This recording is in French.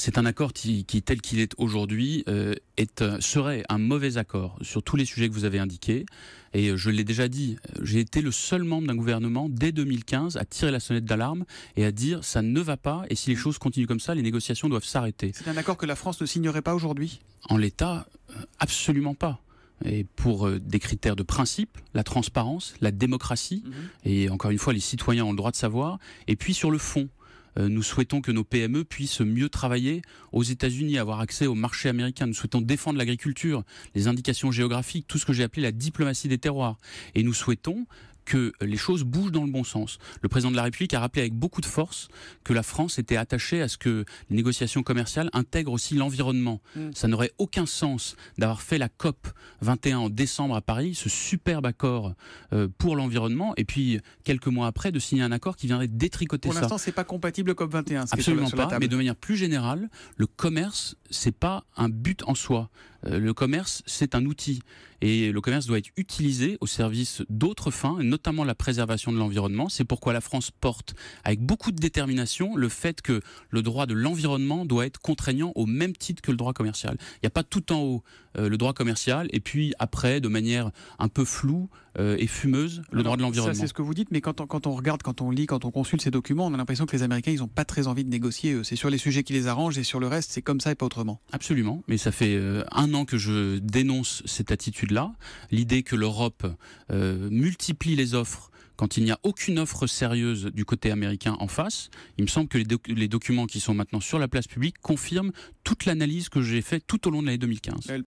c'est un accord qui, tel qu'il est aujourd'hui, euh, euh, serait un mauvais accord sur tous les sujets que vous avez indiqués. Et euh, je l'ai déjà dit, j'ai été le seul membre d'un gouvernement dès 2015 à tirer la sonnette d'alarme et à dire ça ne va pas et si les choses continuent comme ça, les négociations doivent s'arrêter. C'est un accord que la France ne signerait pas aujourd'hui En l'état, absolument pas et pour des critères de principe, la transparence, la démocratie, mhm. et encore une fois, les citoyens ont le droit de savoir, et puis sur le fond, euh, nous souhaitons que nos PME puissent mieux travailler aux États-Unis, avoir accès au marché américain. Nous souhaitons défendre l'agriculture, les indications géographiques, tout ce que j'ai appelé la diplomatie des terroirs. Et nous souhaitons que les choses bougent dans le bon sens. Le président de la République a rappelé avec beaucoup de force que la France était attachée à ce que les négociations commerciales intègrent aussi l'environnement. Mm. Ça n'aurait aucun sens d'avoir fait la COP 21 en décembre à Paris, ce superbe accord euh, pour l'environnement, et puis quelques mois après de signer un accord qui viendrait détricoter ça. Pour l'instant, c'est pas compatible COP 21. Absolument pas. Mais de manière plus générale, le commerce, c'est pas un but en soi. Euh, le commerce, c'est un outil. Et le commerce doit être utilisé au service d'autres fins, notamment la préservation de l'environnement. C'est pourquoi la France porte avec beaucoup de détermination le fait que le droit de l'environnement doit être contraignant au même titre que le droit commercial. Il n'y a pas tout en haut euh, le droit commercial et puis après, de manière un peu floue euh, et fumeuse, le droit de l'environnement. Ça, c'est ce que vous dites, mais quand on, regarde, quand on lit, quand on consulte ces documents, on a l'impression que les Américains, ils n'ont pas très envie de négocier. C'est sur les sujets qui les arrangent et sur le reste, c'est comme ça et pas autrement. Absolument, mais ça fait un que je dénonce cette attitude-là, l'idée que l'Europe euh, multiplie les offres quand il n'y a aucune offre sérieuse du côté américain en face. Il me semble que les, les documents qui sont maintenant sur la place publique confirment toute l'analyse que j'ai faite tout au long de l'année 2015.